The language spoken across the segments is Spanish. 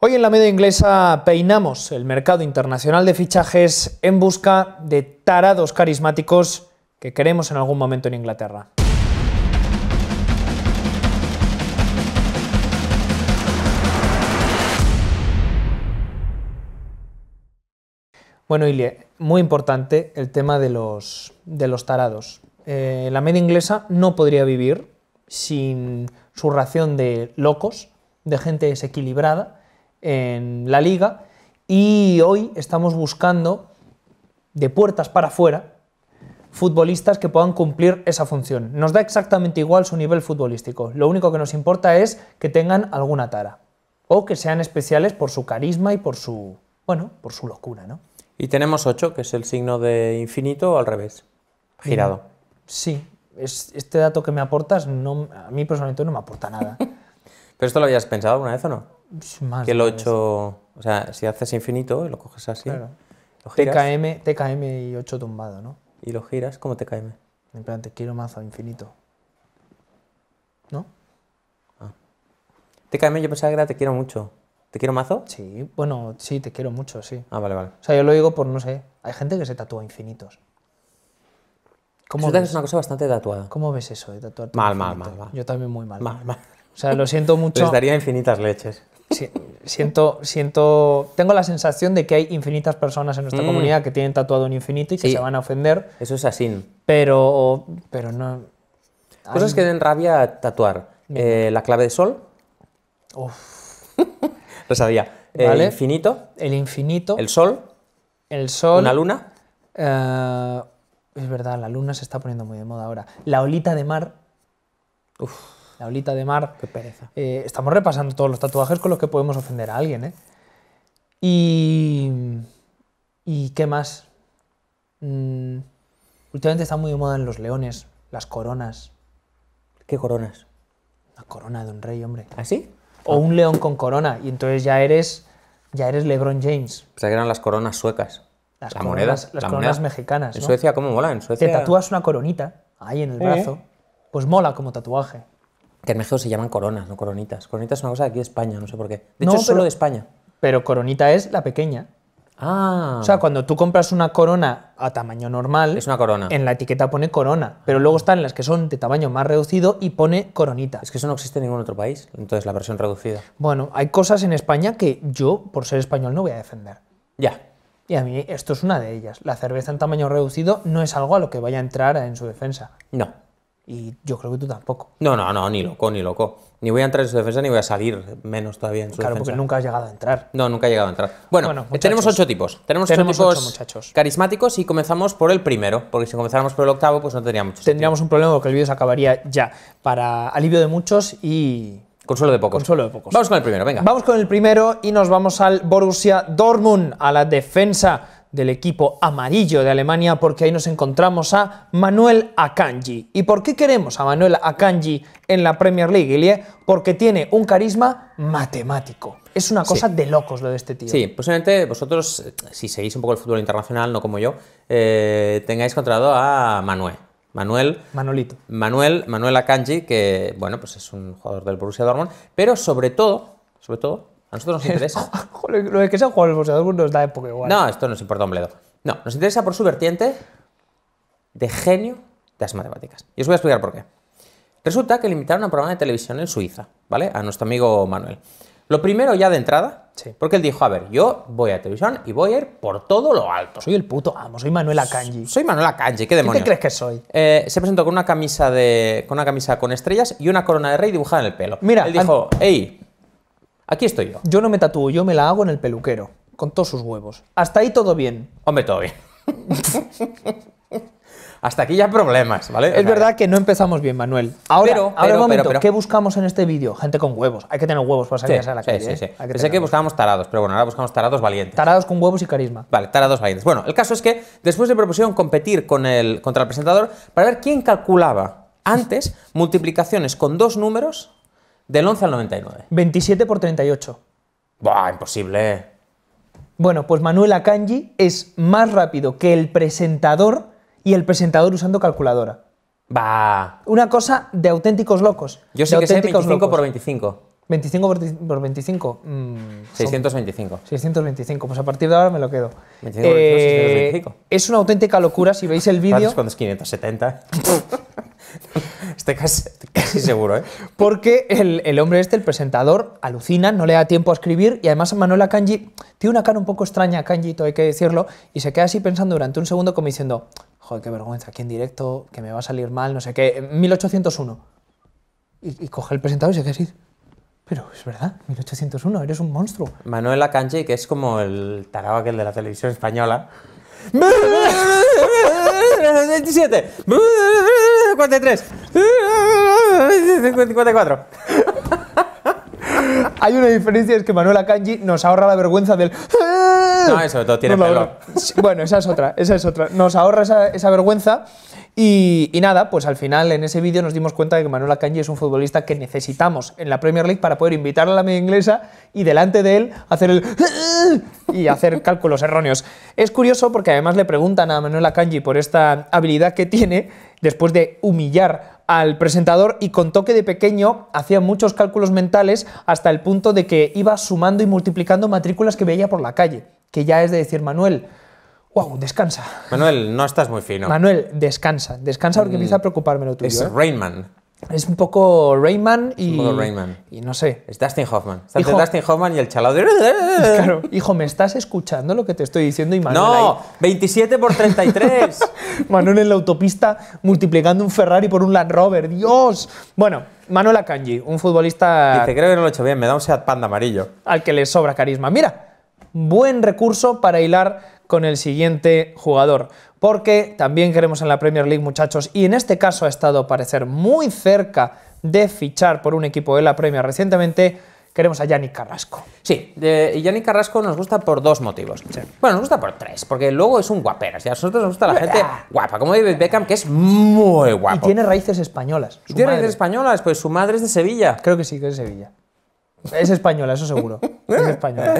Hoy en la media inglesa peinamos el mercado internacional de fichajes en busca de tarados carismáticos que queremos en algún momento en Inglaterra. Bueno, Ilie, muy importante el tema de los, tarados. Eh, la media inglesa no podría vivir sin su ración de locos, de gente desequilibrada, en la liga y hoy estamos buscando de puertas para afuera futbolistas que puedan cumplir esa función. Nos da exactamente igual su nivel futbolístico, lo único que nos importa es que tengan alguna tara o que sean especiales por su carisma y por su, bueno, por su locura, ¿no? Y tenemos 8, que es el signo de infinito o al revés, girado. Sí, este dato que me aportas no, a mí personalmente no me aporta nada. ¿Pero esto lo habías pensado alguna vez o no? que el 8. O sea, si haces infinito y lo coges así. Claro. TKM, TKM y 8 tumbado, ¿no? Y lo giras como TKM. En plan, te quiero mazo infinito. ¿No? Ah. TKM yo pensaba que era te quiero mucho. ¿Te quiero mazo? Sí, bueno, sí, te quiero mucho, sí. Ah, vale, vale. O sea, yo lo digo por, no sé, hay gente que se tatúa infinitos. ¿Cómo ves? es una cosa bastante tatuada. ¿Cómo ves eso de tatuar Mal, mal, mal, mal, Yo también muy mal. Mal, mal. O sea, lo siento mucho. Les daría infinitas leches siento, siento, tengo la sensación de que hay infinitas personas en nuestra mm. comunidad que tienen tatuado un infinito y que se van a ofender. Eso es así. Pero, pero no. Cosas que den rabia a tatuar. Eh, la clave de sol. Uf. Lo sabía. El infinito. El infinito. El sol. El sol. Una luna. Eh, es verdad, la luna se está poniendo muy de moda ahora. La olita de mar. Uf la olita de mar. Qué pereza. Eh, estamos repasando todos los tatuajes con los que podemos ofender a alguien, ¿eh? Y. ¿Y qué más? Mm, últimamente está muy de moda en los leones, las coronas. ¿Qué coronas? La corona de un rey, hombre. ¿Ah, sí? O un león con corona, y entonces ya eres. Ya eres LeBron James. O sea, que eran las coronas suecas. Las monedas, las coronas mexicanas. ¿no? En Suecia, ¿cómo mola? En Suecia... Te tatúas una coronita ahí en el brazo, pues mola como tatuaje. Que en México se llaman coronas, no coronitas. Coronitas es una cosa de aquí de España, no sé por qué. De no, hecho, es solo de España. Pero coronita es la pequeña. Ah. O sea, cuando tú compras una corona a tamaño normal, es una corona. En la etiqueta pone corona, pero luego ah. están las que son de tamaño más reducido y pone coronita. Es que eso no existe en ningún otro país, entonces la versión reducida. Bueno, hay cosas en España que yo, por ser español, no voy a defender. Ya. Y a mí esto es una de ellas. La cerveza en tamaño reducido no es algo a lo que vaya a entrar en su defensa. No. Y yo creo que tú tampoco. No, no, no, ni loco, ni loco. Ni voy a entrar en su defensa ni voy a salir menos todavía en su defensa. Claro, porque nunca has llegado a entrar. No, nunca he llegado a entrar. Bueno, eh, tenemos ocho tipos. Tenemos, tenemos ocho tipos muchachos. carismáticos y comenzamos por el primero, porque si comenzáramos por el octavo, pues no tendríamos. Tendríamos un problema porque el vídeo se acabaría ya. Para alivio de muchos y Consuelo de pocos. Consuelo de pocos. Vamos con el primero, venga. Vamos con el primero y nos vamos al Borussia Dortmund, a la defensa del equipo amarillo de Alemania porque ahí nos encontramos a Manuel Akanji. ¿Y por qué queremos a Manuel Akanji en la Premier League, Ilie? Porque tiene un carisma matemático. Es una cosa de locos lo de este tío. Sí, posiblemente vosotros, eh, si seguís un poco el fútbol internacional, no como yo, eh, tengáis contratado a Manuel. Manuel. Manolito. Manuel, Manuel Akanji, que bueno, pues es un jugador del Borussia Dortmund, pero sobre todo, sobre todo, a nosotros nos interesa. Joder, lo de que sea jugador nos da época igual. No, esto nos importa un bledo. No, nos interesa por su vertiente de genio de las matemáticas. Y os voy a explicar por qué. Resulta que le invitaron a un programa de televisión en Suiza, ¿vale? A nuestro amigo Manuel. Lo primero ya de entrada, sí. porque él dijo, a ver, yo voy a televisión y voy a ir por todo lo alto. Soy el puto amo, soy Manuel Akanji. Soy Manuel Akanji, ¿qué demonios? ¿Qué crees que soy? Eh, se presentó con una camisa de, con una camisa con estrellas y una corona de rey dibujada en el pelo. Mira, él dijo, hey, Aquí estoy yo. Yo no me tatúo, yo me la hago en el peluquero, con todos sus huevos. Hasta ahí todo bien. Hombre, todo bien. Hasta aquí ya problemas, ¿vale? Es verdad que no empezamos bien, Manuel. Ahora, pero, ahora ¿qué buscamos en este vídeo? Gente con huevos. Hay que tener huevos para salir a la calle. Sí, ¿eh? sí, sí. Pensé que, buscábamos tarados, pero bueno, ahora buscamos tarados valientes. Tarados con huevos y carisma. Vale, tarados valientes. Bueno, el caso es que después de propusieron competir con el, contra el presentador para ver quién calculaba antes multiplicaciones con dos números del 11 al 99. 27 por 38. Buah, imposible. Bueno, pues Manuel Akanji es más rápido que el presentador y el presentador usando calculadora. va Una cosa de auténticos locos. Yo sé que es 25 locos. por 25. 25 por 25. 625. 625. Pues a partir de ahora me lo quedo. Eh, es una auténtica locura si veis el vídeo. cuando es 570. casi, seguro, ¿eh? Porque el, el, hombre este, el presentador, alucina, no le da tiempo a escribir y además Manuela Kanji tiene una cara un poco extraña, Kanji, todo hay que decirlo, y se queda así pensando durante un segundo como diciendo, joder, qué vergüenza, aquí en directo, que me va a salir mal, no sé qué, 1801. Y, coge el presentador y se queda así. Pero es verdad, 1801, eres un monstruo. Manuela Kanji, que es como el tarado aquel de la televisión española. 27 53. 54. Hay una diferencia, es que Manuela Kanji nos ahorra la vergüenza del... No, eso todo tiene Bueno, esa es otra, esa es otra. Nos ahorra esa, vergüenza y, nada, pues al final en ese vídeo nos dimos cuenta de que Manuela Kanji es un futbolista que necesitamos en la Premier League para poder invitar a la media inglesa y delante de él hacer el... y hacer cálculos erróneos. Es curioso porque además le preguntan a Manuela Kanji por esta habilidad que tiene después de humillar al presentador y con toque de pequeño hacía muchos cálculos mentales hasta el punto de que iba sumando y multiplicando matrículas que veía por la calle, que ya es de decir, Manuel, wow, descansa. Manuel, no estás muy fino. Manuel, descansa, descansa porque mm, empieza a preocuparme lo tuyo. Es ¿eh? Es un poco Rayman y. Y no sé. Es Dustin Hoffman. Está Dustin Hoffman y el chalado Claro, hijo, ¿me estás escuchando lo que te estoy diciendo? Y Manuel ¡No! 27 por 33. Manuel en la autopista multiplicando un Ferrari por un Land Rover. ¡Dios! Bueno, Manuel Akanji, un futbolista. Dice, creo que no lo he hecho bien, me da un Seat Panda amarillo. Al que le sobra carisma. Mira, buen recurso para hilar con el siguiente jugador. Porque también queremos en la Premier League, muchachos, y en este caso ha estado parecer muy cerca de fichar por un equipo de la Premier recientemente, queremos a Yannick Carrasco. Sí, y Yannick Carrasco nos gusta por dos motivos. Bueno, nos gusta por tres, porque luego es un guaperas. Y a nosotros nos gusta la gente guapa, como David Beckham, que es muy guapo. Y tiene raíces españolas. tiene raíces españolas, pues su madre es de Sevilla. Creo que sí, que es de Sevilla. Es española, eso seguro. es española.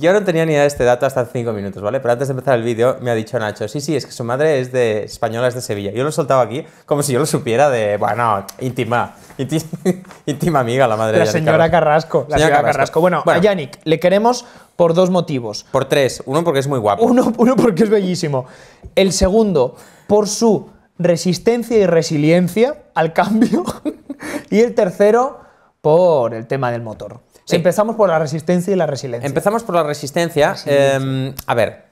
Yo no tenía ni idea de este dato hasta cinco minutos, ¿vale? Pero antes de empezar el vídeo me ha dicho Nacho, sí, sí, es que su madre es de española, es de Sevilla. Yo lo he soltado aquí como si yo lo supiera de, bueno, íntima, íntima, amiga la madre de Yannick señora Carrasco. La señora, Carrasco. Bueno, a Yannick le queremos por dos motivos. Por tres. Uno porque es muy guapo. Uno, uno porque es bellísimo. El segundo, por su resistencia y resiliencia al cambio. y el tercero, por el tema del motor. Empezamos por la resistencia y la resiliencia. Empezamos por la resistencia. Em, a ver,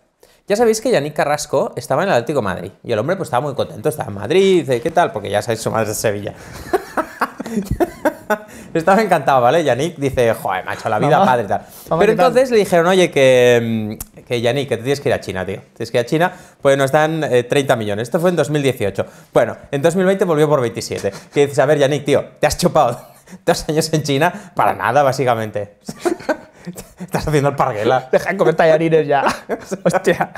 ya sabéis que Yannick Carrasco estaba en el Atlético Madrid y el hombre pues estaba muy contento, estaba en Madrid, dice, ¿qué tal? Porque ya sabéis su madre de Sevilla. estaba encantado, ¿vale? Yannick dice, joder, macho, la vida madre! padre y tal. Pero entonces le dijeron, oye, que, que Yannick, que te tienes que ir a China, tío. Tienes que ir a China, pues nos dan 30 eh, millones. Esto fue en 2018. Bueno, en 2020 volvió por 27. Que dices, a ver, Yannick, tío, te has chupado dos años en China para nada, básicamente. Estás haciendo el parguela. Deja de comer tallarines ya. Hostia.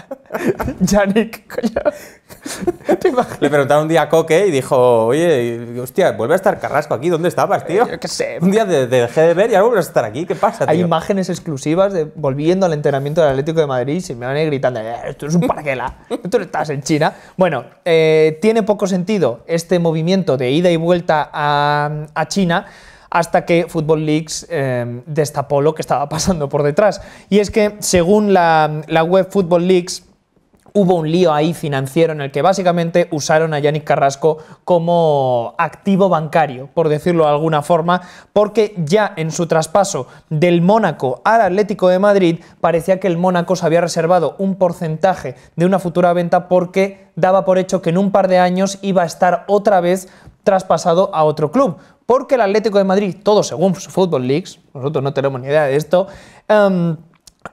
Yannick, coño. Le preguntaron un día a Coque y dijo, oye, hostia, vuelve a estar Carrasco aquí, ¿dónde estabas, tío? yo qué sé. Un día dejé de ver y ahora vuelves a estar aquí, ¿qué pasa, Hay imágenes exclusivas de volviendo al entrenamiento del Atlético de Madrid y se me van a ir gritando, eh, esto es un parguela, tú no estás en China. Bueno, eh, tiene poco sentido este movimiento de ida y vuelta a China, hasta que Football Leaks eh, destapó lo que estaba pasando por detrás. Y es que, según la, la web Football Leaks, hubo un lío ahí financiero en el que básicamente usaron a Yannick Carrasco como activo bancario, por decirlo de alguna forma, porque ya en su traspaso del Mónaco al Atlético de Madrid parecía que el Mónaco se había reservado un porcentaje de una futura venta porque daba por hecho que en un par de años iba a estar otra vez traspasado a otro club porque el Atlético de Madrid, todo según Football Leagues, nosotros no tenemos ni idea de esto, em,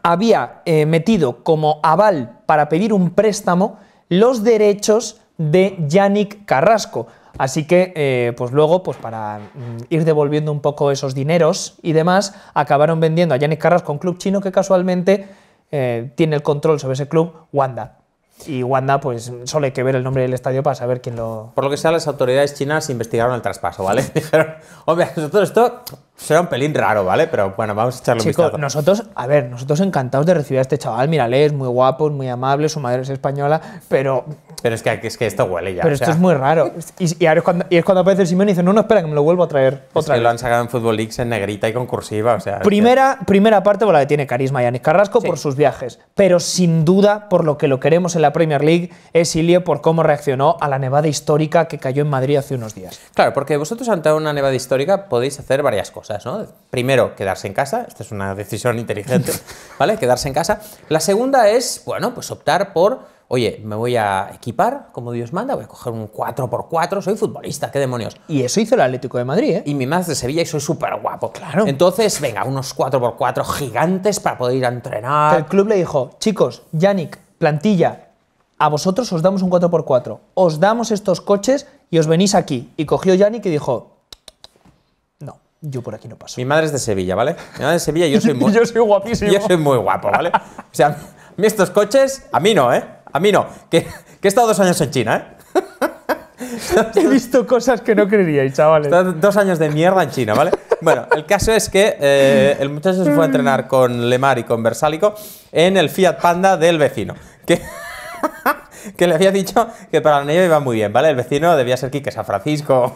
había eh, metido como aval para pedir un préstamo los derechos de Yannick Carrasco. Así que, eh, pues luego, pues para mm, ir devolviendo un poco esos dineros y demás, acabaron vendiendo a Yannick Carrasco, un club chino que casualmente eh, tiene el control sobre ese club, Wanda y Wanda, pues solo hay que ver el nombre del estadio para saber quién lo... Por lo que sea, las autoridades chinas investigaron el traspaso, ¿vale? Dijeron, hombre, nosotros esto será un pelín raro, ¿vale? Pero bueno, vamos a echarle Chico, un vistazo. nosotros, a ver, nosotros encantados de recibir a este chaval. Mírale, es muy guapo, muy amable, su madre es española, pero... Pero es que, es que esto huele ya. Pero esto es muy raro. Y, es cuando, y, es aparece el Simón y dice, no, no, espera, que me lo vuelvo a traer es otra que lo han sacado en Football league, en negrita y concursiva. o sea... Primera, primera parte bueno, pues, la que tiene carisma Yanis Carrasco por sus viajes, pero sin duda por lo que lo queremos en la Premier League es Ilio por cómo reaccionó a la nevada histórica que cayó en Madrid hace unos días. Claro, porque vosotros ante una nevada histórica podéis hacer varias cosas. Primero, quedarse en casa, esta es una decisión inteligente, ¿vale? Quedarse en casa. La segunda es, bueno, pues optar por, oye, me voy a equipar como Dios manda, voy a coger un 4x4, soy futbolista, qué demonios. Y eso hizo el Atlético de Madrid, ¿eh? Y mi madre de Sevilla y soy súper guapo. Claro. Entonces, venga, unos 4x4 gigantes para poder ir a entrenar. El club le dijo, chicos, Yannick, plantilla, a vosotros os damos un 4x4, os damos estos coches y os venís aquí. Y cogió Yannick y dijo, yo por aquí no paso. Mi madre es de Sevilla, ¿vale? Mi madre es de Sevilla y yo soy muy... yo soy guapísimo. Yo soy muy guapo, ¿vale? O sea, a mí estos coches, a mí no, ¿eh? A mí no. Que, he estado dos años en China, ¿eh? He visto cosas que no creeríais, chavales. Dos años de mierda en China, ¿vale? Bueno, el caso es que eh, el muchacho se fue a entrenar con Lemar y con Versálico en el Fiat Panda del vecino. Que, que le había dicho que para el niño iba muy bien, ¿vale? El vecino debía ser Quique San Francisco.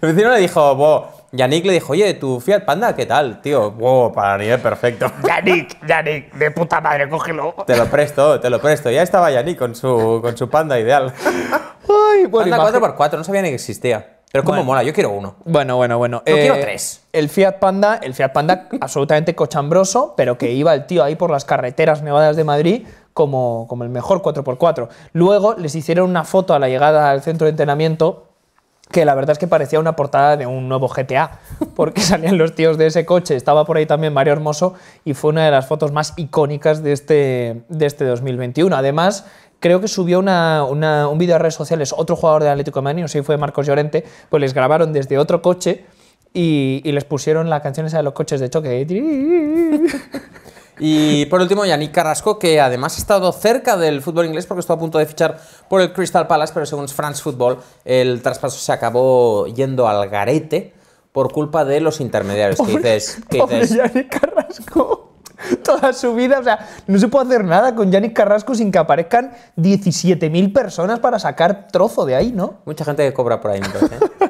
El vecino le dijo, boh. Yannick le dijo, oye, tu Fiat Panda, ¿qué tal, tío? Wow, para nivel perfecto. Yannick, Yannick, de puta madre, cógelo. Te lo presto, te lo presto. Ya estaba Yannick con su, con su Panda ideal. Ay, panda 4x4, no sabía ni que existía. Pero cómo mola, yo quiero uno. Bueno, bueno, bueno. Yo quiero eh, tres. El Fiat Panda, el Fiat Panda absolutamente cochambroso, pero que iba el tío ahí por las carreteras nevadas de Madrid como, como el mejor 4x4. Luego les hicieron una foto a la llegada al centro de entrenamiento que la verdad es que parecía una portada de un nuevo GTA, porque salían los tíos de ese coche, estaba por ahí también Mario Hermoso y fue una de las fotos más icónicas de este, de este 2021. Además, creo que subió un vídeo a redes sociales otro jugador de Atlético de Madrid, no sé si fue Marcos Llorente, pues les grabaron desde otro coche y, y les pusieron la canción esa de los coches de choque. Y por último, Yannick Carrasco, que además ha estado cerca del fútbol inglés porque estuvo a punto de fichar por el Crystal Palace, pero según France Football, el traspaso se acabó yendo al garete por culpa de los intermediarios. Pobre, ¿Qué dices? ¿Qué dices? Yannick Carrasco toda su vida. O sea, no se puede hacer nada con Yannick Carrasco sin que aparezcan 17.000 personas para sacar trozo de ahí, ¿no? Mucha gente que cobra por ahí, entonces. ¿eh?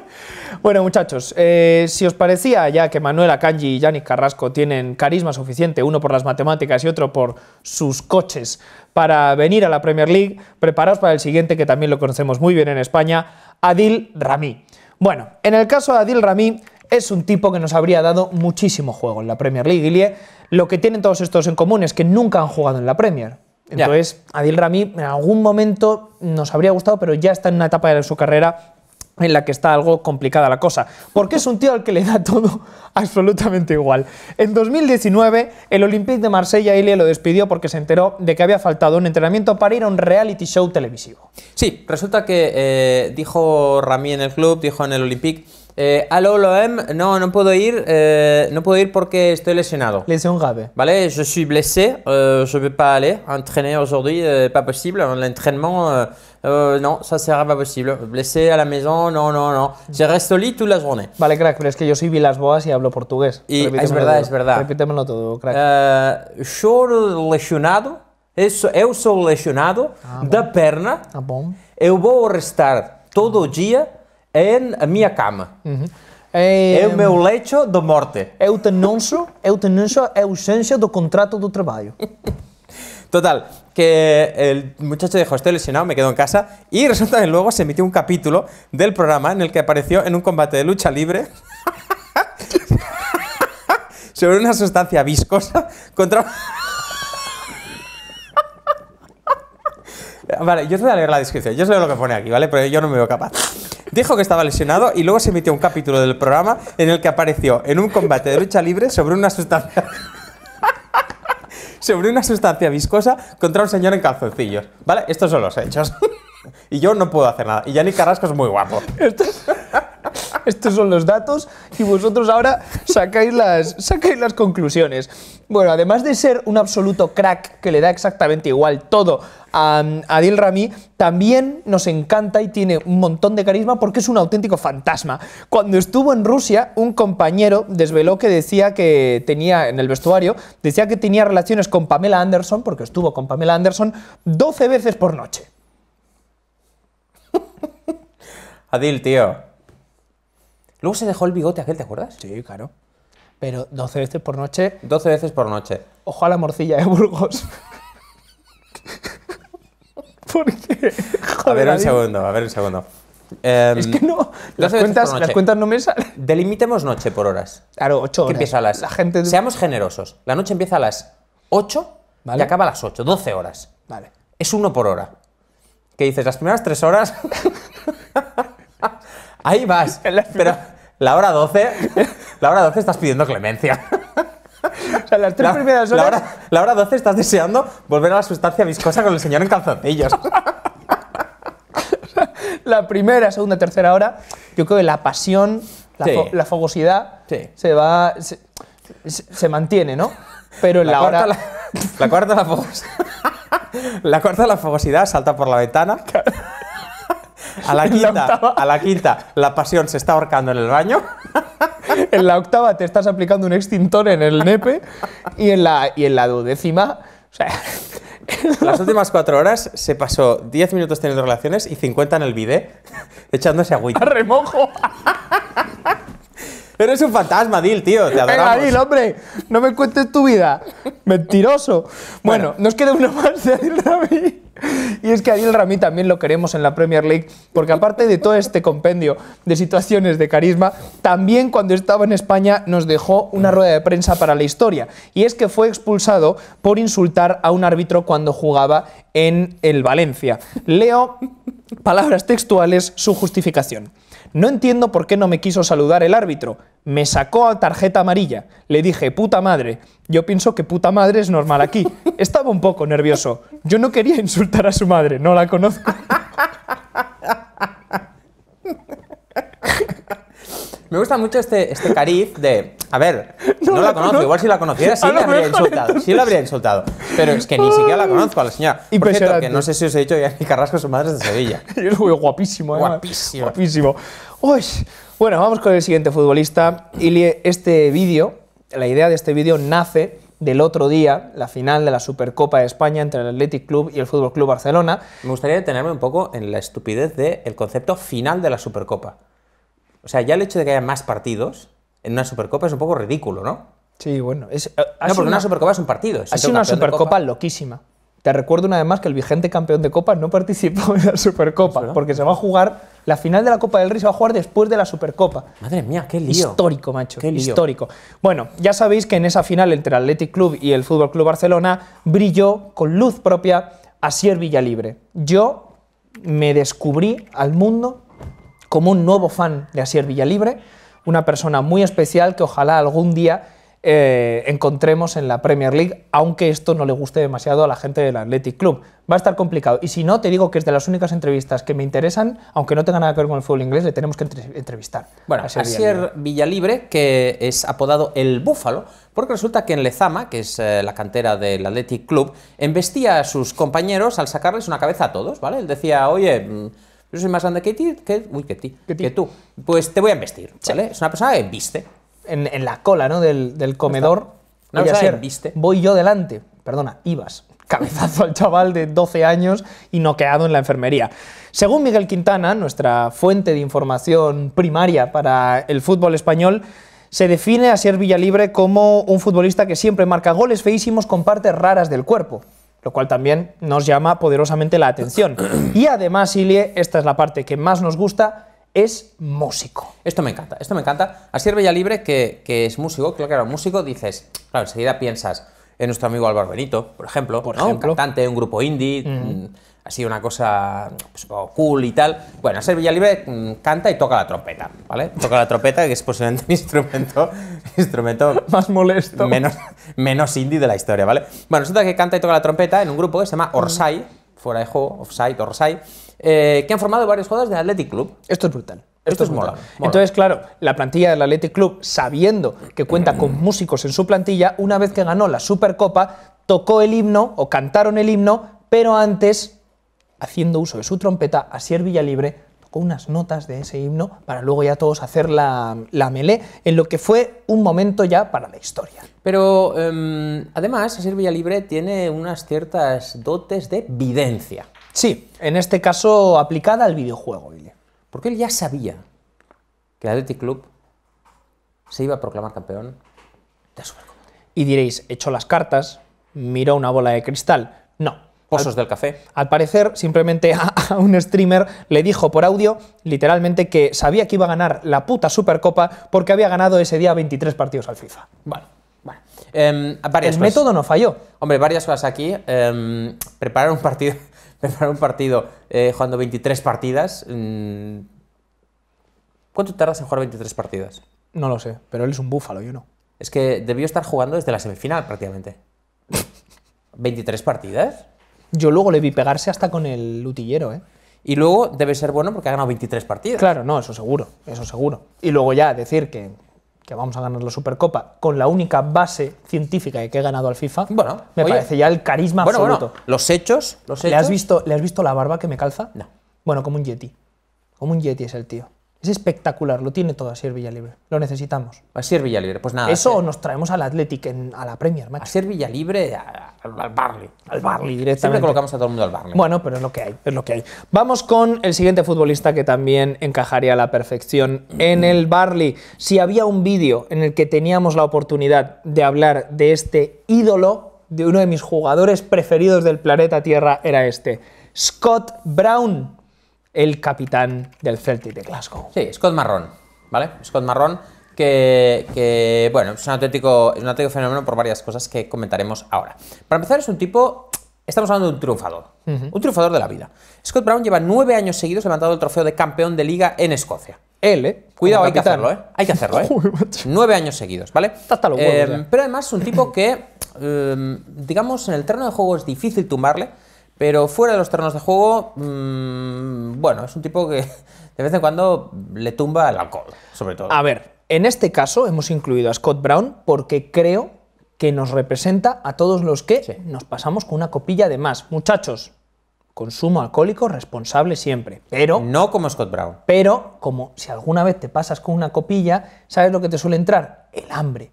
Bueno, muchachos, eh, si os parecía ya que Manuel Akanji y Yannick Carrasco tienen carisma suficiente, uno por las matemáticas y otro por sus coches, para venir a la Premier League, preparaos para el siguiente que también lo conocemos muy bien en España, Adil Rami. Bueno, en el caso de Adil Rami, es un tipo que nos habría dado muchísimo juego en la Premier League. y lo que tienen todos estos en común es que nunca han jugado en la Premier. Entonces, Adil Rami en algún momento nos habría gustado, pero ya está en una etapa de su carrera en la que está algo complicada la cosa, porque es un tío al que le da todo absolutamente igual. En 2019, el Olympique de Marsella Ilia lo despidió porque se enteró de que había faltado un entrenamiento para ir a un reality show televisivo. Sí, resulta que eh, dijo Rami en el club, dijo en el Olympique, eh, em? no, no puedo ir, eh, no puedo ir porque estoy lesionado. Lesión grave. Vale, je suis blessé, euh, je ne ir pas aller entraîner aujourd'hui, euh, pas possible. L'entraînement, euh, euh, non, ça sera pas possible. Blessé à la casa, no, no, no. Je reste allí lit toute la journée. Vale, crack, pero es que yo soy Vilas Boas y hablo portugués. Y es verdad, es verdad. Repítemelo todo, crack. Uh, eh, yo lesionado, Yo soy lesionado ah, de pierna. perna. Ah, Yo voy a restar todo el día en mi cama. En em- mi lecho de muerte. Yo te anuncio eu do contrato de trabajo. Total, que el muchacho dijo, estoy lesionado, me quedo en casa. Y resulta que luego se emitió un capítulo del programa en el que apareció en un combate de lucha libre sobre una sustancia viscosa contra... Vale, yo te voy a leer la descripción, yo sé lo que pone aquí, ¿vale? Pero yo no me veo capaz. Dijo que estaba lesionado y luego se emitió un capítulo del programa en el que apareció en un combate de lucha libre sobre una sustancia. sobre una sustancia viscosa contra un señor en calzoncillos. ¿Vale? Estos son los hechos. y yo no puedo hacer nada. Y ni Carrasco es muy guapo. Estos son los datos y vosotros ahora sacáis las, las conclusiones. Bueno, además de ser un absoluto crack que le da exactamente igual todo a Adil Rami, también nos encanta y tiene un montón de carisma porque es un auténtico fantasma. Cuando estuvo en Rusia, un compañero desveló que decía que tenía, en el vestuario, decía que tenía relaciones con Pamela Anderson, porque estuvo con Pamela Anderson, 12 veces por noche. Adil, tío, Luego se dejó el bigote aquel, ¿te acuerdas? Sí, claro. Pero 12 veces por noche. 12 veces por noche. Ojo a la morcilla de Burgos. a ver un segundo, a ver un segundo. Em, es que no, las cuentas, no me salen. Delimitemos noche por horas. Claro, 8 horas. empieza a las. Seamos generosos. La noche empieza a las 8 ¿Vale? y acaba a las 8, 12 horas. Vale. Es uno por hora. ¿Qué dices, las primeras 3 horas. Ahí vas. Pero la hora 12, la hora 12 estás pidiendo clemencia. O sea, las tres la, primeras horas. La hora, la 12 estás deseando volver a la sustancia viscosa con el señor en calzoncillos. la primera, segunda, tercera hora, yo creo que la pasión, la, fogosidad se va. Se, mantiene, ¿no? Pero en la, cuarta, hora. La, cuarta la fogosidad. la cuarta la fogosidad salta por la ventana. A la quinta, la a la pasión se está ahorcando en el baño. En la octava te estás aplicando un extintor en el nepe y en la, y en la duodécima, o sea, las últimas cuatro horas se pasó 10 minutos teniendo relaciones y cincuenta en el bidet, echándose agüita. ¡A remojo! Eres un fantasma, Dil, tío. Te adoramos. Dil, hombre, no me cuentes tu vida. Mentiroso. Bueno, nos queda uno más de Adil Rami. Y es que Adil Rami también lo queremos en la Premier League, porque aparte de todo este compendio de situaciones de carisma, también cuando estaba en España nos dejó una rueda de prensa para la historia. Y es que fue expulsado por insultar a un árbitro cuando jugaba en el Valencia. Leo, palabras textuales, su justificación. No entiendo por qué no me quiso saludar el árbitro. Me sacó a tarjeta amarilla. Le dije, puta madre. Yo pienso que puta madre es normal aquí. Estaba un poco nervioso. Yo no quería insultar a su madre, no la conozco. Me gusta mucho este, este cariz de. A ver, no, la conozco. Igual si la conociera, sí la habría insultado. Sí la habría insultado. Pero es que ni siquiera la conozco a la señora. Por cierto, que no sé si os he dicho, ya que Carrasco, su madre es de Sevilla. Yo lo guapísimo, Guapísimo. Guapísimo. Bueno, vamos con el siguiente futbolista. Y este vídeo, la idea de este vídeo nace del otro día, la final de la Supercopa de España entre el Athletic Club y el Fútbol Club Barcelona. Me gustaría detenerme un poco en la estupidez del concepto final de la Supercopa. O sea, ya el hecho de que haya más partidos en una Supercopa es un poco ridículo, ¿no? Sí, bueno. Eh, no, porque una, Supercopa es un partido. Ha sido una Supercopa loquísima. Te recuerdo una vez más que el vigente campeón de Copa no participó en la Supercopa, porque se va a jugar, la final de la Copa del Rey se va a jugar después de la Supercopa. Madre mía, qué lío. Histórico, macho, qué lío. histórico. Bueno, ya sabéis que en esa final entre el Athletic Club y el Fútbol Club Barcelona brilló con luz propia a Villa Villalibre. Yo me descubrí al mundo como un nuevo fan de Asier Villalibre, una persona muy especial que ojalá algún día eh, encontremos en la Premier League, aunque esto no le guste demasiado a la gente del Athletic Club. Va a estar complicado. Y si no, te digo que es de las únicas entrevistas que me interesan, aunque no tenga nada que ver con el fútbol inglés, le tenemos que entrevistar. Bueno, Asier, Villalibre. que es apodado el Búfalo, porque resulta que en Lezama, que es eh, la cantera del Athletic Club, embestía a sus compañeros al sacarles una cabeza a todos, ¿vale? Él decía, oye... Mm, yo soy más grande que ti, que, ti, que, tú. Pues te voy a vestir, ¿vale? Es una persona que viste. En, la cola, ¿no? Del, pues comedor. No ser, viste. Voy yo delante. Perdona, ibas. Cabezazo al chaval de 12 años y noqueado en la enfermería. Según Miguel Quintana, nuestra fuente de información primaria para el fútbol español, se define a Ser Villalibre como un futbolista que siempre marca goles feísimos con partes raras del cuerpo lo cual también nos llama poderosamente la atención. Y además, Ilie, esta es la parte que más nos gusta, es músico. Esto me encanta, esto me encanta. bella Libre que, que es músico, claro, claro, músico, dices, claro, enseguida piensas en nuestro amigo Álvaro Benito, por ejemplo, un cantante, un grupo indie así una cosa pues, oh, cool y tal. Bueno, ser Villalibre mm, canta y toca la trompeta, ¿vale? Toca la trompeta, que es posiblemente el instrumento, instrumento más molesto, menos, menos indie de la historia, ¿vale? Bueno, resulta que canta y toca la trompeta en un grupo que se llama Orsay, fuera de juego, offside, Orsay, eh, que han formado varios jugadores del Athletic Club. Esto es brutal. Esto, es mola, Entonces, claro, la plantilla del Athletic Club, sabiendo que cuenta con músicos en su plantilla, una vez que ganó la Supercopa, tocó el himno o cantaron el himno, pero antes haciendo uso de su trompeta, a Asier Libre tocó unas notas de ese himno para luego ya todos hacer la, la melé, en lo que fue un momento ya para la historia. Pero eh, además, Asier Libre tiene unas ciertas dotes de videncia. Sí, en este caso aplicada al videojuego, Porque él ya sabía que el Athletic Club se iba a proclamar campeón de Y diréis, echó las cartas, miró una bola de cristal. No, Posos del café. Al parecer, simplemente a, un streamer le dijo por audio, literalmente, que sabía que iba a ganar la puta Supercopa porque había ganado ese día 23 partidos al FIFA. Bueno. Em, vale. el método no falló. Hombre, varias cosas aquí. Em, preparar un partido, un partido eh, jugando 23 partidas. Mm, ¿Cuánto tardas en jugar 23 partidas? No lo sé, pero él es un búfalo, yo no. Es que debió estar jugando desde la semifinal prácticamente. ¿23 partidas? Yo luego le vi pegarse hasta con el lutillero, ¿eh? Y luego debe ser bueno porque ha ganado 23 partidos. Claro, no, eso seguro, eso seguro. Y luego ya decir que, que vamos a ganar la Supercopa con la única base científica que he ganado al FIFA, bueno, me parece ya el carisma bueno, los hechos, los hechos. has, visto, ¿Le has visto la barba que me calza? No. Bueno, como un yeti. Como un yeti es el tío. Es espectacular, lo tiene todo Villa Libre. Lo necesitamos. Asier Libre, pues nada. Eso nos traemos al Athletic, a la Premier, macho. Asier Villalibre al Barley. Al Barley directamente. Siempre colocamos a todo el mundo al Barley. Bueno, pero es lo que hay, es lo que hay. Vamos con el siguiente futbolista que también encajaría a la perfección en mm. el Barley. Si había un vídeo en el que teníamos la oportunidad de hablar de este ídolo, de uno de mis jugadores preferidos del planeta Tierra, era este. Scott Brown, el capitán del Celtic de Glasgow. Sí, Scott Marrón, ¿vale? Scott Marrón, que, bueno, es un, auténtico, un fenómeno por varias cosas que comentaremos ahora. Para empezar, es un tipo Estamos hablando de un triunfador, un triunfador de la vida. Scott Brown lleva nueve años seguidos levantando el trofeo de campeón de liga en Escocia. Él, ¿eh? Cuidado, hay que hacerlo, ¿eh? Hay que hacerlo, ¿eh? nueve años seguidos, ¿vale? Eh, pero además es un tipo que, em, digamos, en el terreno de juego es difícil tumbarle pero fuera de los terrenos de juego, mm, bueno, es un tipo que de vez en cuando le tumba el alcohol, sobre todo. A ver, en este caso hemos incluido a Scott Brown porque creo que nos representa a todos los que nos pasamos con una copilla de más. Muchachos, consumo alcohólico responsable siempre, pero... No como Scott Brown. Pero, como si alguna vez te pasas con una copilla, ¿sabes lo que te suele entrar? El hambre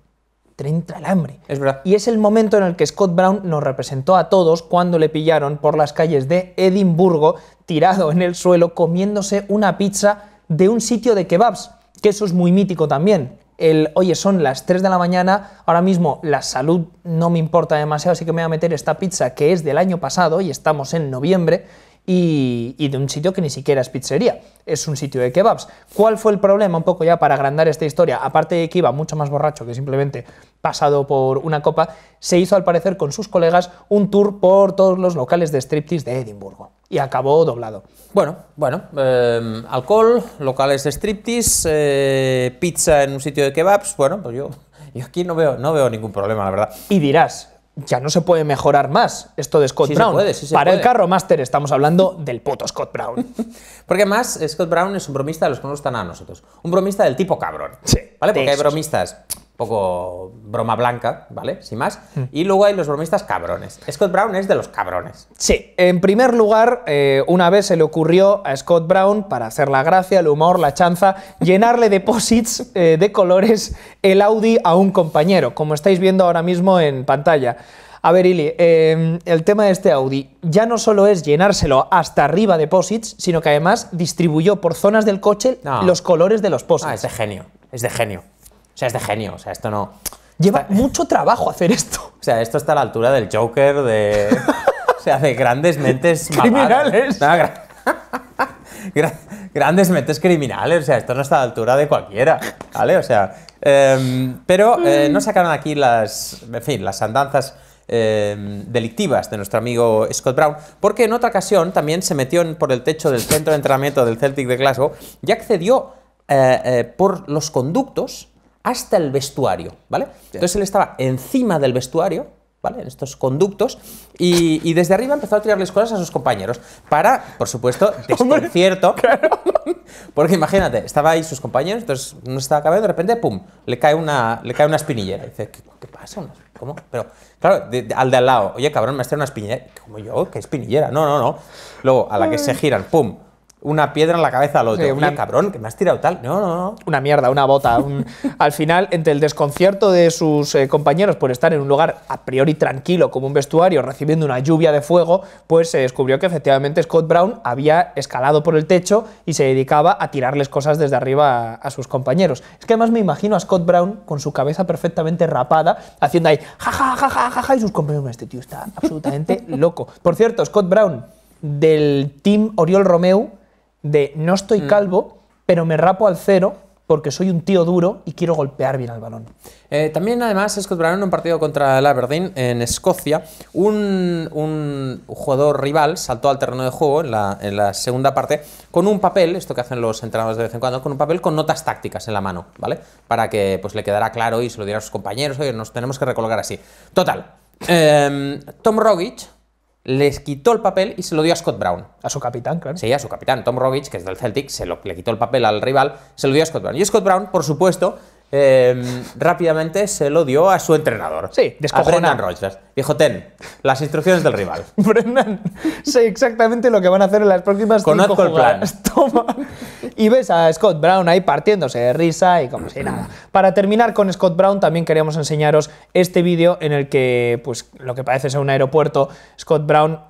30 hambre. Es verdad. Y es el momento en el que Scott Brown nos representó a todos cuando le pillaron por las calles de Edimburgo, tirado en el suelo, comiéndose una pizza de un sitio de kebabs, que eso es muy mítico también. El, oye, son las 3 de la mañana, ahora mismo la salud no me importa demasiado, así que me voy a meter esta pizza que es del año pasado y estamos en noviembre y, de un sitio que ni siquiera es pizzería, es un sitio de kebabs. ¿Cuál fue el problema un poco ya para agrandar esta historia? Aparte de que iba mucho más borracho que simplemente pasado por una copa, se hizo al parecer con sus colegas un tour por todos los locales de striptease de Edimburgo y acabó doblado. Bueno, bueno, em, alcohol, locales de striptease, eh, pizza en un sitio de kebabs, bueno, pues yo, yo aquí no veo, no veo ningún problema, la verdad. Y dirás, ya no se puede mejorar más esto de Scott Brown. Para el carro máster estamos hablando del puto Scott Brown. Porque más Scott Brown es un bromista de los que no nos a nosotros. Un bromista del tipo cabrón. Sí. ¿Vale? Porque hay bromistas poco broma blanca, ¿vale? Sin más. Mm. Y luego hay los bromistas cabrones. Scott Brown es de los cabrones. Sí, en primer lugar, eh, una vez se le ocurrió a Scott Brown, para hacer la gracia, el humor, la chanza, llenarle de posits eh, de colores el Audi a un compañero, como estáis viendo ahora mismo en pantalla. A ver, Ili, em, el tema de este Audi ya no solo es llenárselo hasta arriba de posits, sino que además distribuyó por zonas del coche los colores de los posits. Ah, es de genio, es de genio. O sea, es de genio, o sea, esto no... Lleva mucho trabajo hacer esto. O sea, esto está a la altura del Joker, de... o sea, de grandes mentes... Criminales. grandes mentes criminales, o sea, esto no está a la altura de cualquiera, ¿vale? O sea, em, pero eh, mm. no sacaron aquí las, en fin, las andanzas em, delictivas de nuestro amigo Scott Brown, porque en otra ocasión también se metió por el techo del centro de entrenamiento del Celtic de Glasgow y accedió eh, eh, por los conductos hasta el vestuario, ¿vale? Entonces él estaba encima del vestuario, ¿vale? En estos conductos. Y, desde arriba empezó a tirarles cosas a sus compañeros. Para, por supuesto, desconcierto. Claro. Porque imagínate, estaba ahí sus compañeros, entonces no estaba acabando, de repente, ¡pum! Le cae una, le cae una espinillera. Y dice, ¿qué, pasa? ¿Cómo? Pero, claro, al de al lado, oye, cabrón, me has tirado una espinillera. Como yo, ¿qué espinillera? No, no, no. Luego, a la que se giran, ¡pum! una piedra en la cabeza al otro. una... cabrón, que me has tirado tal. No, no, no. Una mierda, una bota. al final, entre el desconcierto de sus eh, compañeros por estar en un lugar a priori tranquilo, como un vestuario, recibiendo una lluvia de fuego, pues se descubrió que efectivamente Scott Brown había escalado por el techo y se dedicaba a tirarles cosas desde arriba a, sus compañeros. Es que además me imagino a Scott Brown con su cabeza perfectamente rapada, haciendo ahí ja ja, ja, ja, ja, y sus compañeros. Este tío está absolutamente loco. Por cierto, Scott Brown del Team Oriol Romeo, de no estoy mm. calvo, pero me rapo al cero porque soy un tío duro y quiero golpear bien al balón. Eh, también, además, Scott que en un partido contra el Aberdeen en Escocia, un, jugador rival saltó al terreno de juego en la, segunda parte con un papel, esto que hacen los entrenadores de vez en cuando, con un papel con notas tácticas en la mano, ¿vale? Para que pues, le quedara claro y se lo diera a sus compañeros, oye, nos tenemos que recolgar así. Total, em, Tom Rogic les quitó el papel y se lo dio a Scott Brown. A su capitán, claro. Sí, a su capitán, Tom Rogic, que es del Celtic, se lo, le quitó el papel al rival, se lo dio a Scott Brown. Y Scott Brown, por supuesto, Em, rápidamente se lo dio a su entrenador. Sí, A Dijo, ten, las instrucciones del rival. Brennan, sé exactamente lo que van a hacer en las próximas cinco jugadas. el plan. Toma. Y ves a Scott Brown ahí partiéndose de risa y como si nada. Para terminar con Scott Brown, también queríamos enseñaros este vídeo en el que, pues, lo que parece ser un aeropuerto, Scott Brown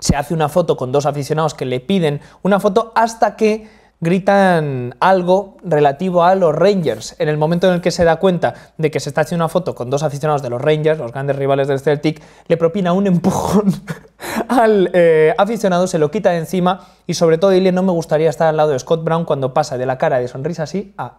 se hace una foto con dos aficionados que le piden una foto hasta que gritan algo relativo a los Rangers. En el momento en el que se da cuenta de que se está haciendo una foto con dos aficionados de los Rangers, los grandes rivales del Celtic, le propina un empujón al eh, aficionado, se lo quita de encima y sobre todo dile no me gustaría estar al lado de Scott Brown cuando pasa de la cara de sonrisa así a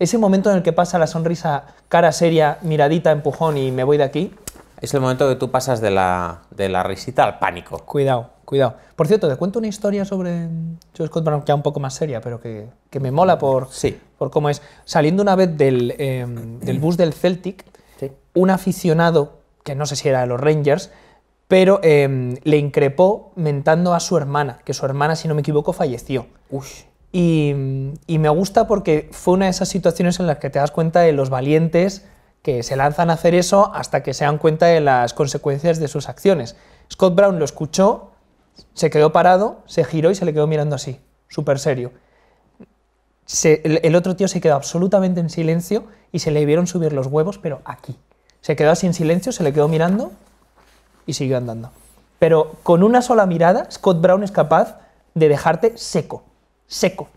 ese momento en el que pasa la sonrisa cara seria, miradita, empujón y me voy de aquí, es el momento que tú pasas de la, risita al pánico. Cuidado, cuidado. Por cierto, te cuento una historia sobre. Yo os cuento es un poco más seria, pero que, me mola por, sí. por cómo es. Saliendo una vez del, em, bus del Celtic, un aficionado, que no sé si era de los Rangers, pero em, le increpó mentando a su hermana, que su hermana, si no me equivoco, falleció. y me gusta porque fue una de esas situaciones en las que te das cuenta de los valientes que se lanzan a hacer eso hasta que se dan cuenta de las consecuencias de sus acciones. Scott Brown lo escuchó, se quedó parado, se giró y se le quedó mirando así, súper serio. el, el, otro tío se quedó absolutamente en silencio y se le vieron subir los huevos, pero aquí. Se quedó así en silencio, se le quedó mirando y siguió andando. Pero con una sola mirada, Scott Brown es capaz de dejarte seco, seco.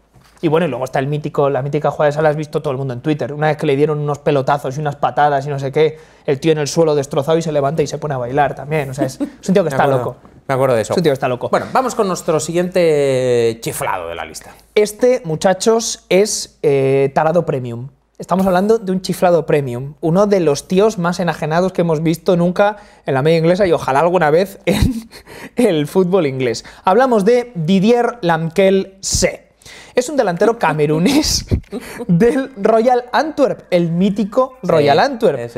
Y bueno, y luego está el mítico, la mítica jugada esa la has visto todo el mundo en Twitter. Una vez que le dieron unos pelotazos y unas patadas y no sé qué, el tío en el suelo destrozado y se levanta y se pone a bailar también. O sea, es, un tío que está loco. Me acuerdo de eso. un tío está loco. Bueno, vamos con nuestro siguiente chiflado de la lista. Este, muchachos, es talado eh, Tarado Premium. Estamos hablando de un chiflado premium, uno de los tíos más enajenados que hemos visto nunca en la media inglesa y ojalá alguna vez en el fútbol inglés. Hablamos de Didier Lamkel C. Es un delantero camerunés del Royal Antwerp, el mítico Royal Antwerp.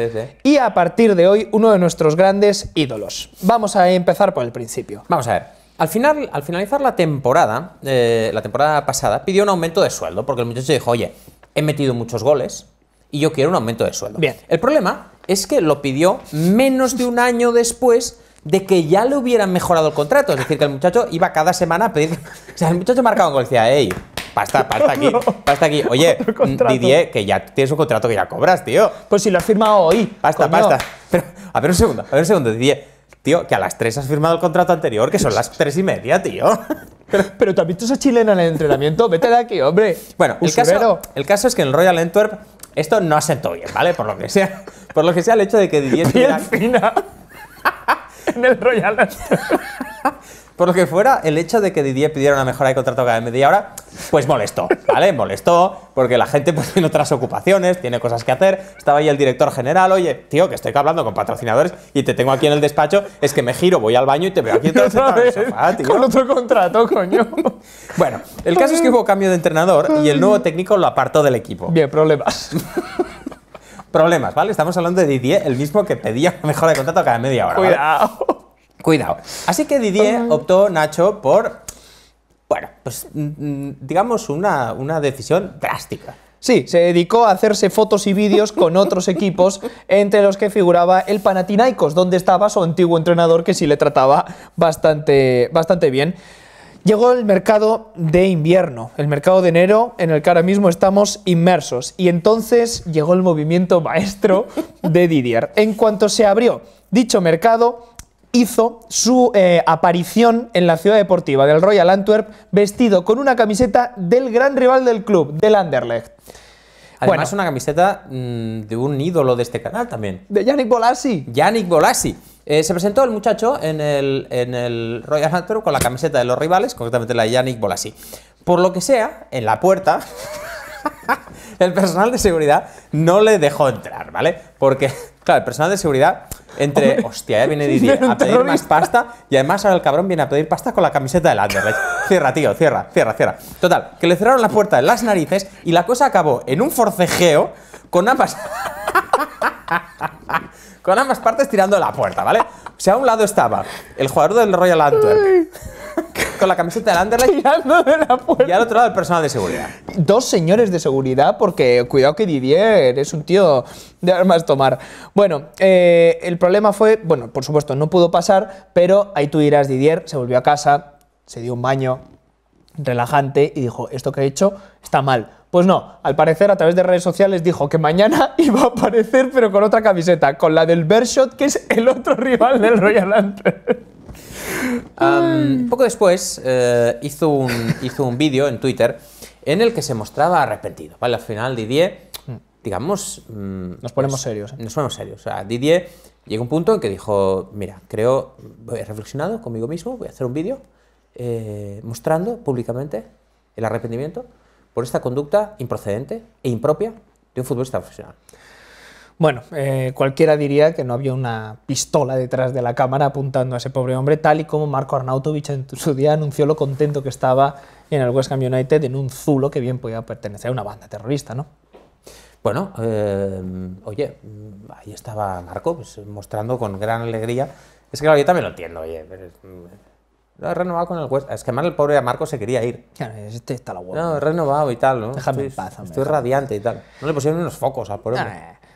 y a partir de hoy, uno de nuestros grandes ídolos. Vamos a empezar por el principio. Vamos a ver. Al, final, al finalizar la temporada, eh, la temporada pasada, pidió un aumento de sueldo, porque el muchacho dijo, oye, he metido muchos goles y yo quiero un aumento de sueldo. Bien. El problema es que lo pidió menos de un año después de que ya le hubieran mejorado el contrato. Es decir, que el muchacho iba cada semana a pedir... O sea, el muchacho marcaba un gol decía, Pasta, pasta aquí, pasta aquí. Oye, mm, Didier, que ya tienes un contrato que ya cobras, tío. Pues si lo has firmado hoy. Pasta, pasta. Pero, a ver un segundo, a ver un segundo, Didier. Tío, que a las 3 has firmado el contrato anterior, que son las 3 y media, tío. Pero, pero también tú sos chilena en el entrenamiento, vete de aquí, hombre. Bueno, el caso, el caso, es que en el Royal Antwerp esto no asentó bien, ¿vale? Por lo que sea. Por lo que sea el hecho de que Didier... Bien en el Royal Por lo que fuera, el hecho de que Didier pidiera una mejora de contrato cada media hora, pues molestó, ¿vale? Molestó, porque la gente pues, tiene otras ocupaciones, tiene cosas que hacer. Estaba ahí el director general, oye, tío, que estoy hablando con patrocinadores y te tengo aquí en el despacho, es que me giro, voy al baño y te veo aquí todo sentado en el sofá, tío. Con otro contrato, coño. bueno, el caso es que hubo cambio de entrenador y el nuevo técnico lo apartó del equipo. Bien, problemas. problemas, ¿vale? Estamos hablando de Didier, el mismo que pedía una mejora de contrato cada media hora. Cuidado. Cuidado. Así que Didier optó, Nacho, por, bueno, pues mm, mm, digamos una, una decisión drástica. Sí, se dedicó a hacerse fotos y vídeos con otros equipos, entre los que figuraba el Panathinaikos, donde estaba su antiguo entrenador que sí le trataba bastante, bastante bien. Llegó el mercado de invierno, el mercado de enero en el que ahora mismo estamos inmersos. Y entonces llegó el movimiento maestro de Didier. En cuanto se abrió dicho mercado, hizo su eh, aparición en la ciudad deportiva del Royal Antwerp vestido con una camiseta del gran rival del club, del Anderlecht. Además, una camiseta mm, de un ídolo de este canal también. De Yannick Bolassi. Yannick Bolassi. Eh, se presentó el muchacho en el, Royal Antwerp con la camiseta de los rivales, concretamente la de Yannick Por lo que sea, en la puerta, el personal de seguridad no le dejó entrar, ¿vale? Porque, claro, el personal de seguridad, entre, hostia, ya viene Didier a pedir más pasta y además ahora el cabrón viene a pedir pasta con la camiseta del Anderlecht. cierra, tío, cierra, cierra, cierra. Total, que le cerraron la puerta en las narices y la cosa acabó en un forcejeo con ambas... con ambas partes tirando la puerta, ¿vale? O sea, a un lado estaba el jugador del Royal Antwerp con la camiseta del la puerta y al otro lado el personal de seguridad. Dos señores de seguridad porque cuidado que Didier es un tío de armas tomar. Bueno, eh, el problema fue, bueno, por supuesto no pudo pasar, pero ahí tú dirás Didier se volvió a casa, se dio un baño relajante y dijo, esto que he hecho está mal pues no, al parecer a través de redes sociales dijo que mañana iba a aparecer pero con otra camiseta, con la del Bershot, que es el otro rival del Royal Antwerp. poco después eh, hizo un, hizo un vídeo en Twitter en el que se mostraba arrepentido. ¿vale? Al final Didier, mm. digamos... Mm, nos ponemos serios. ¿eh? Nos ponemos serios. O sea, Didier llegó un punto en que dijo, mira, creo, he reflexionado conmigo mismo, voy a hacer un vídeo eh, mostrando públicamente el arrepentimiento por esta conducta improcedente e impropia de un futbolista profesional. Bueno, eh, cualquiera diría que no había una pistola detrás de la cámara apuntando a ese pobre hombre, tal y como Marco Arnautovic en su día anunció lo contento que estaba en el West Ham United en un zulo que bien podía pertenecer a una banda terrorista, ¿no? Bueno, eh, oye, mm, ahí estaba Marco pues, mostrando con gran alegría. Es que claro, yo también lo entiendo, oye. Mm, no, renovado con el West. Es que mal el pobre Marco se quería ir. Claro, este está la huevo. No, renovado y tal, ¿no? Déjame en paz, Estoy radiante y tal. No le pusieron unos focos al pobre.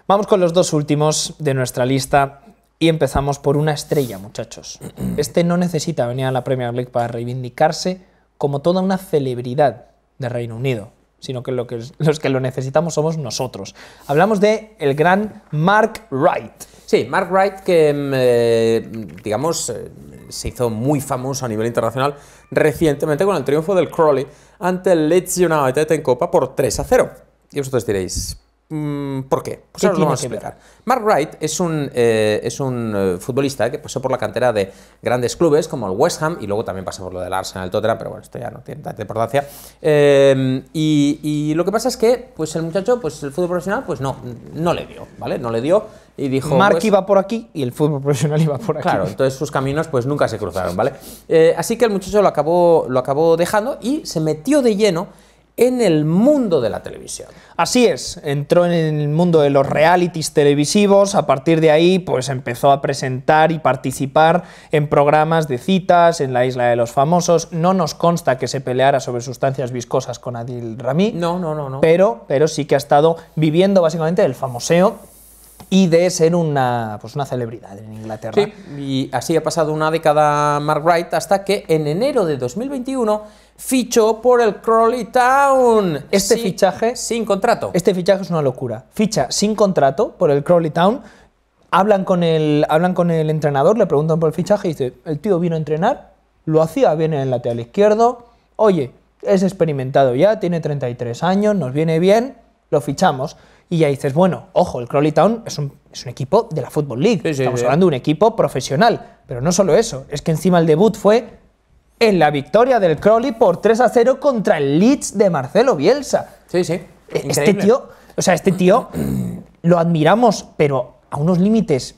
vamos con los dos últimos de nuestra lista y empezamos por una estrella, muchachos. Este no necesita venir a la Premier League para reivindicarse como toda una celebridad de Reino Unido, sino que, lo que los que lo necesitamos somos nosotros. Hablamos de el gran Mark Wright. Sí, Mark Wright, que mm, eh, digamos eh, se hizo muy famoso a nivel internacional recientemente con el triunfo del Crawley ante el Leeds United en Copa por 3 a 0. Y vosotros diréis, mm, ¿Por qué? Pues os lo vamos a explicar. Mark Wright es un, eh, es un futbolista que pasó por la cantera de grandes clubes como el West Ham y luego también pasó por lo del Arsenal, el Tottenham, pero bueno, esto ya no tiene tanta importancia. Em, y, lo que pasa es que pues el muchacho, pues el fútbol profesional, pues no, no le dio, ¿vale? No le dio y dijo... Mark pues iba por aquí y el fútbol profesional iba por aquí. Claro, entonces sus caminos pues nunca se cruzaron, ¿vale? Eh, así que el muchacho lo acabó, lo acabó dejando y se metió de lleno en el mundo de la televisión. Así es, entró en el mundo de los realities televisivos, a partir de ahí pues empezó a presentar y participar en programas de citas, en la isla de los famosos, no nos consta que se peleara sobre sustancias viscosas con Adil Rami, no, no, no, no. Pero, pero sí que ha estado viviendo básicamente el famoseo y de ser una, pues, una celebridad en Inglaterra. y así ha pasado una década Mark Wright hasta que en enero de 2021 fichó por el Crawley Town. Este fichaje... Sin contrato. Este fichaje es una locura. Ficha sin contrato por el Crawley Town. Hablan con el, hablan con el entrenador, le preguntan por el fichaje y dice, el tío vino a entrenar, lo hacía viene en el lateral izquierdo, oye, es experimentado ya, tiene 33 años, nos viene bien, lo fichamos y ya dices, bueno, ojo, el Crawley Town es un, equipo de la Football League, estamos hablando de un equipo profesional, pero no solo eso, es que encima el debut fue en la victoria del Crawley por 3 a 0 contra el Leeds de Marcelo Bielsa. Sí, sí. E, este tío, o sea, este tío lo admiramos, pero a unos límites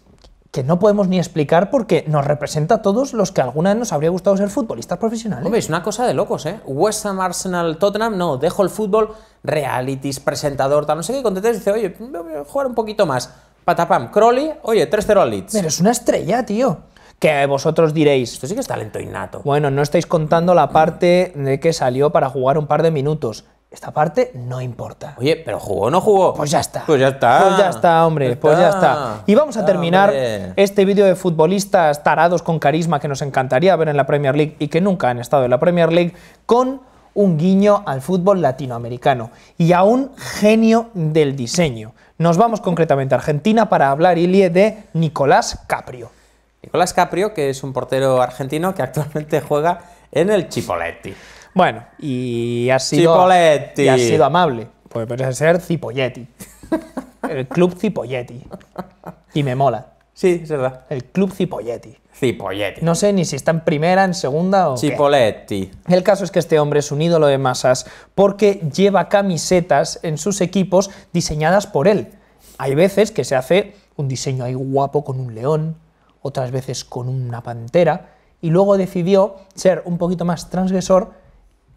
que no podemos ni explicar porque nos representa a todos los que alguna vez nos habría gustado ser futbolistas profesionales. Hombre, es una cosa de locos, ¿eh? West Ham, Arsenal, Tottenham, no, dejo el fútbol, realities, presentador, no sé qué, Contentes dice, oye, voy a jugar un poquito más. Patapam, Crowley, oye, 3-0 al Leeds. Pero es una estrella, tío. Que vosotros diréis. Esto sí que es talento innato. Bueno, no estáis contando la parte de que salió para jugar un par de minutos esta parte no importa. Oye, pero jugó o no jugó. Pues ya está. Pues ya está. Pues ya está, hombre. Pues ya está. Y vamos a ah, terminar este vídeo de futbolistas tarados con carisma que nos encantaría ver en la Premier League y que nunca han estado en la Premier League con un guiño al fútbol latinoamericano y a un genio del diseño. Nos vamos concretamente a Argentina para hablar, Ilie, de Nicolás Caprio. Nicolás Caprio, que es un portero argentino que actualmente juega en el Chipoletti. Bueno, y ha sido, ha sido amable. Pues parece ser Cipolletti. El Club Cipolletti. Y me mola. Sí, es verdad. El Club Cipolletti. Cipolletti. No sé ni si está en primera, en segunda o. Cipolletti. El caso es que este hombre es un ídolo de masas porque lleva camisetas en sus equipos diseñadas por él. Hay veces que se hace un diseño ahí guapo con un león, otras veces con una pantera, y luego decidió ser un poquito más transgresor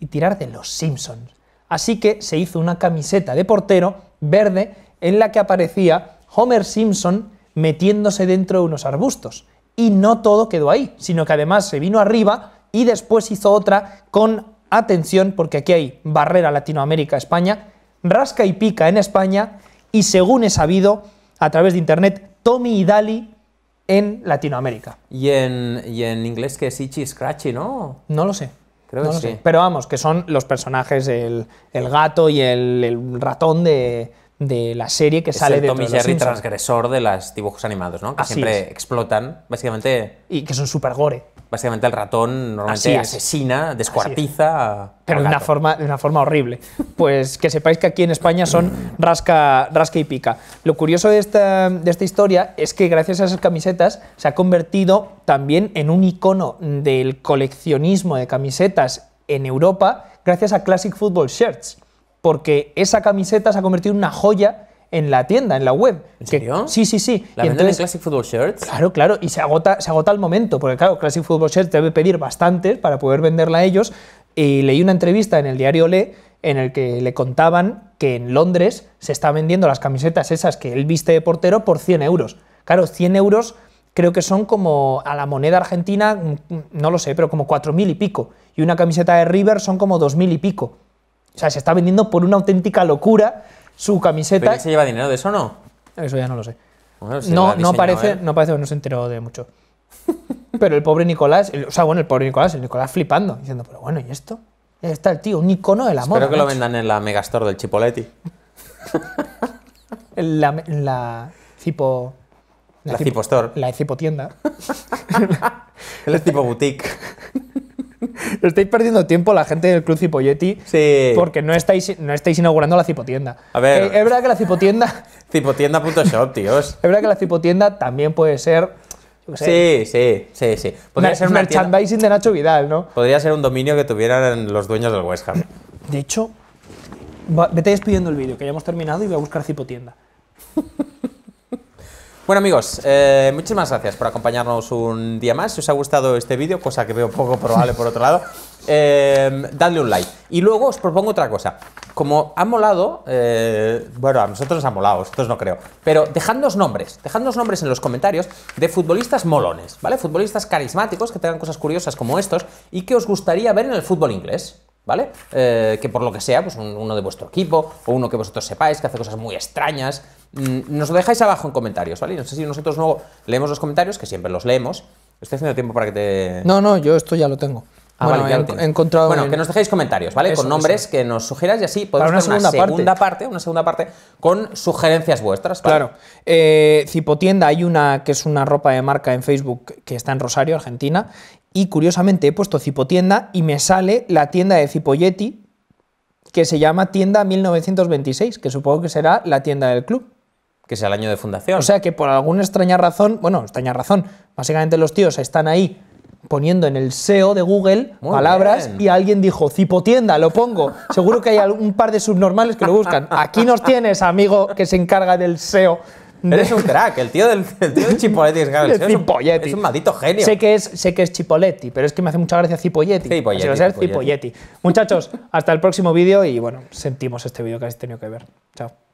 y tirar de los Simpsons. Así que se hizo una camiseta de portero verde en la que aparecía Homer Simpson metiéndose dentro de unos arbustos. Y no todo quedó ahí, sino que además se vino arriba y después hizo otra con atención, porque aquí hay barrera Latinoamérica-España, rasca y pica en España, y según he sabido a través de internet, Tommy y Dali en Latinoamérica. Y en, y en inglés que es Itchy Scratchy, ¿no? No lo sé. Pero vamos, que son los personajes, el, el gato y el, el ratón de, de la serie que sale de Tommy Jerry transgresor de los dibujos animados, ¿no? Que siempre explotan, básicamente. Y que son súper gore. Básicamente el ratón normalmente asesina, descuartiza. Pero de una, forma, de una forma horrible. Pues que sepáis que aquí en España son rasca, rasca y pica. Lo curioso de esta, de esta historia es que gracias a esas camisetas se ha convertido también en un icono del coleccionismo de camisetas en Europa gracias a Classic Football Shirts porque esa camiseta se ha convertido en una joya en la tienda, en la web. ¿En serio? sí, sí, sí. ¿La venden Classic Football Shirts? Claro, claro, y se agota, se agota momento, porque claro, Classic Football Shirts debe pedir bastantes para poder venderla a ellos. Y leí una entrevista en el diario Le en el que le contaban que en Londres se está vendiendo las camisetas esas que él viste de portero por 100 euros. Claro, 100 euros creo que son como a la moneda argentina, mm, mm, no lo sé, pero como 4.000 y pico. Y una camiseta de River son como 2.000 y pico. O sea, se está vendiendo por una auténtica locura su camiseta. ¿Pero se lleva dinero de eso no? Eso ya no lo sé. no, ¿eh? no parece, no parece que no se enteró de mucho. pero el pobre Nicolás, o sea, bueno, el pobre Nicolás, el Nicolás flipando, diciendo, pero bueno, ¿y esto? está el tío, un icono del amor. Espero que lo vendan en la Megastore del Chipoleti. en la, la Cipo... La, la Store. La Cipo tienda. el tipo Boutique. estáis perdiendo tiempo la gente del Club Cipolletti porque no estáis, no estáis inaugurando la cipotienda. A ver. Eh, es verdad que la cipotienda. cipotienda.shop, tíos. Es verdad que la cipotienda también puede ser. sí, sí, sí, sí. Podría ser un merchandising de Nacho Vidal, ¿no? Podría ser un dominio que tuvieran los dueños del West Ham. De hecho, va, vete despidiendo el vídeo, que ya hemos terminado y voy a buscar cipotienda. Bueno amigos, eh, muchísimas gracias por acompañarnos un día más. Si os ha gustado este vídeo, cosa que veo poco probable por otro lado, eh, dadle un like. Y luego os propongo otra cosa. Como ha molado, eh, bueno, a nosotros nos ha molado, esto no creo, pero dejadnos nombres, dejadnos nombres en los comentarios de futbolistas molones, ¿vale? Futbolistas carismáticos que tengan cosas curiosas como estos y que os gustaría ver en el fútbol inglés. ¿vale? Eh, que por lo que sea, pues uno de vuestro equipo o uno que vosotros sepáis que hace cosas muy extrañas, Mm, nos lo dejáis abajo en comentarios, ¿vale? No sé si nosotros luego leemos los comentarios, que siempre los leemos. Estoy haciendo tiempo para que te... No, no, yo esto ya lo tengo. Ah, bueno, he encontrado bueno que nos dejéis comentarios, ¿vale? con nombres que nos sugieras y así podemos hacer una segunda parte, una segunda parte con sugerencias vuestras. Claro. Eh, Cipotienda, hay una que es una ropa de marca en Facebook que está en Rosario, Argentina, y curiosamente he puesto Cipotienda y me sale la tienda de Cipolletti que se llama Tienda 1926, que supongo que será la tienda del club que sea el año de fundación. O sea que por alguna extraña razón, bueno, extraña razón, básicamente los tíos están ahí poniendo en el SEO de Google palabras y alguien dijo, cipotienda, lo pongo. Seguro que hay un par de subnormales que lo buscan. Aquí nos tienes, amigo, que se encarga del SEO. Eres un crack, el tío del es, el es, un, es un maldito genio. Sé que, es, sé que es Chipoletti, pero es que me hace mucha gracia Cipolletti. Cipolletti. va a Cipolletti. Muchachos, hasta el próximo vídeo y bueno, sentimos este vídeo que habéis tenido que ver. Chao.